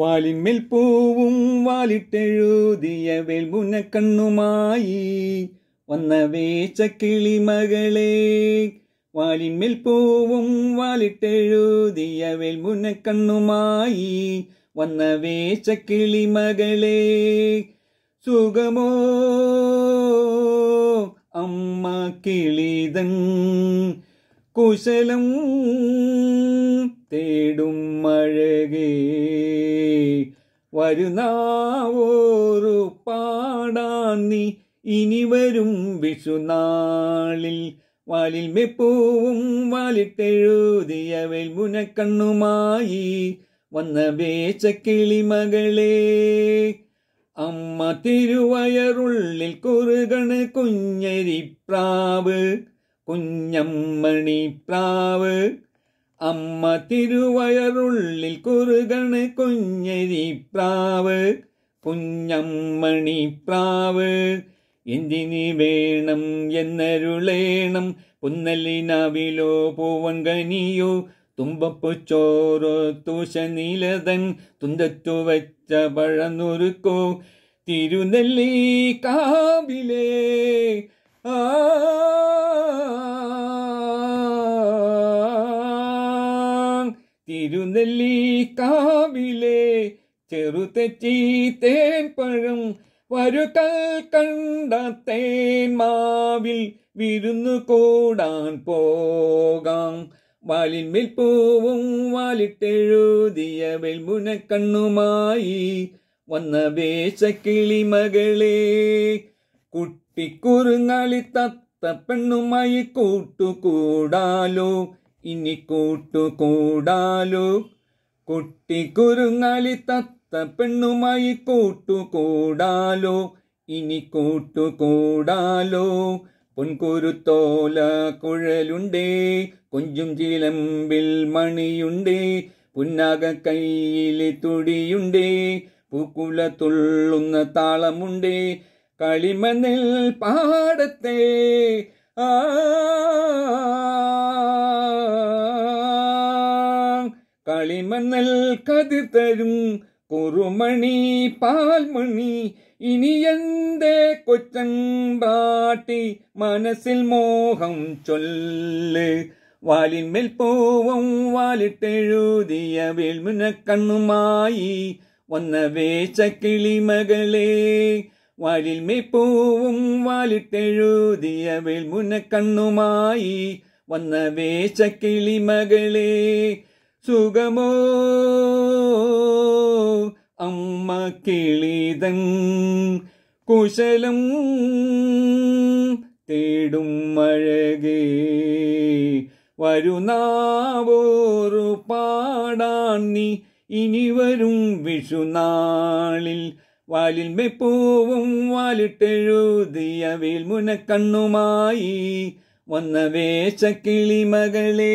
വാലിന്മേൽ പൂവും വാലിട്ടെഴുതിയ വെൽമുന കണ്ണുമായി വന്ന വേച്ച കിളിമകളെ വാലിന്മേൽ പൂവും വാലിട്ടെഴുതിയ വെൽമുന കണ്ണുമായി വന്ന വേച്ച കിളിമകളെ സുഖമോ അമ്മ കിളിതൻ കുശലം തേടും മഴകേ വരുന്നാവോറു പാടാ നീ ഇനി വരും വിഷുനാളിൽ വാലിൽ മെപ്പൂവും വാലിട്ടെഴുതിയ വെൽമുനക്കണ്ണുമായി വന്ന വേച്ചക്കിളി മകളെ അമ്മ തിരുവയറുള്ളിൽ കുറുകണ് കുഞ്ഞരിപ്രാവ് കുഞ്ഞമ്മണി അമ്മ തിരുവയറുള്ളിൽ കുറുകണ് കുഞ്ഞരിപ്രാവ് പ്രാവ് കുഞ്ഞമ്മണി വേണം എന്നരുളേണം പുന്നലിനാവിലോ പൂവങ്കനിയോ തൂശ തൂശനീലതൻ തുന്തച്ചു വച്ച പഴനുറുക്കോ തിരുനെല്ലി കാവിലേ തിരുനെല്ലിക്കാവിലെ ചെറുതെച്ചി തേൻ പഴം വരുകൽ കണ്ട തേന്മാവിൽ വിരുന്നു കൂടാൻ പോകാം വാലിന്മേൽ പൂവും വാലിട്ടെഴുതിയ വെൽമുനക്കണ്ണുമായി വന്ന വേശക്കിളി മകളേ കുട്ടിക്കുറുങ്ങളി തത്ത പെണ്ണുമായി കൂട്ടുകൂടാലോ ഇനി കൂട്ടുകൂടാലോ കുട്ടിക്കുറുങ്ങളി തത്ത പെണ്ണുമായി കൂട്ടുകൂടാലോ ഇനി കൂട്ടുകൂടാലോ പൊൻകുരുത്തോല കുഴലുണ്ടേ കൊഞ്ചും ചിലമ്പിൽ മണിയുണ്ടേ പുന്നാക കയ്യിൽ തുടിയുണ്ടേ പൂക്കുല തുള്ളുന്ന താളമുണ്ടേ களிமண்ணில் பாடத்தே களிமண்ணில் கது தரும் குறுமணி பால்மணி இனி எந்த கொச்சம்பாட்டி மனசில் மோகம் சொல்லு வாலின் மேல் பூவும் வாலிட்டெழுதிய வேல்முன கண்ணுமாயி ஒன்ன வேச்ச கிளி மகளே വാലിൽ മെയ്പ്പൂവും വാലിട്ടെഴുതിയ വെൽമുനക്കണ്ണുമായി വന്ന വേശക്കിളി മകളെ സുഖമോ അമ്മ കിളിതൻ കുശലം തേടും മഴകേ വരുന്നാവോറു പാടാൻ ഇനി വരും വിഷുനാളിൽ വാലിന്മേ പൂവും വാലിട്ടെഴുതിയ വേൽമുന കണ്ണുമായി വന്ന വേശക്കിളി മകളേ